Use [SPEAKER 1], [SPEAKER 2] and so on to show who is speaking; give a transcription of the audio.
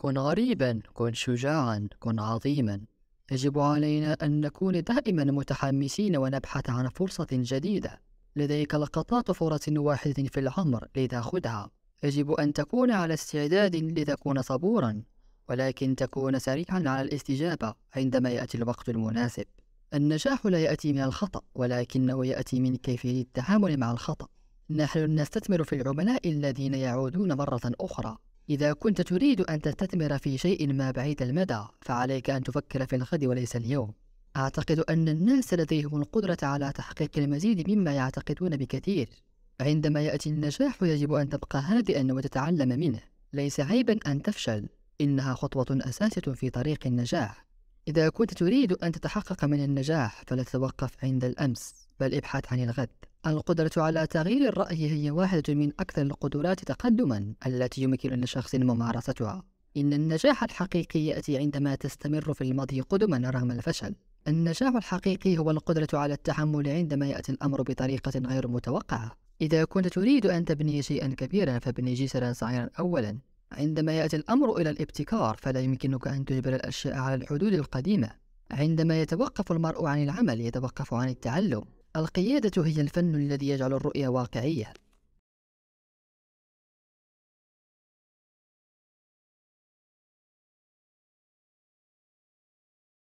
[SPEAKER 1] كن غريبا كن شجاعا كن عظيما يجب علينا أن نكون دائما متحمسين ونبحث عن فرصة جديدة لديك لقطات فرص واحدة في العمر لتأخذها يجب أن تكون على استعداد لتكون صبورا ولكن تكون سريعا على الاستجابة عندما يأتي الوقت المناسب النجاح لا يأتي من الخطأ ولكنه يأتي من كيفية التعامل مع الخطأ نحن نستثمر في العملاء الذين يعودون مرة أخرى إذا كنت تريد أن تستثمر في شيء ما بعيد المدى فعليك أن تفكر في الغد وليس اليوم أعتقد أن الناس لديهم القدرة على تحقيق المزيد مما يعتقدون بكثير عندما يأتي النجاح يجب أن تبقى هادئا وتتعلم منه ليس عيبا أن تفشل إنها خطوة أساسية في طريق النجاح إذا كنت تريد أن تتحقق من النجاح فلا تتوقف عند الأمس بل ابحث عن الغد القدرة على تغيير الرأي هي واحدة من أكثر القدرات تقدما التي يمكن لشخص ممارستها. إن النجاح الحقيقي يأتي عندما تستمر في الماضي قدما رغم الفشل. النجاح الحقيقي هو القدرة على التحمل عندما يأتي الأمر بطريقة غير متوقعة. إذا كنت تريد أن تبني شيئا كبيرا فابني جسرا صغيرا أولا. عندما يأتي الأمر إلى الابتكار فلا يمكنك أن تجبر الأشياء على الحدود القديمة. عندما يتوقف المرء عن العمل يتوقف عن التعلم. القيادة هي الفن الذي يجعل الرؤية واقعية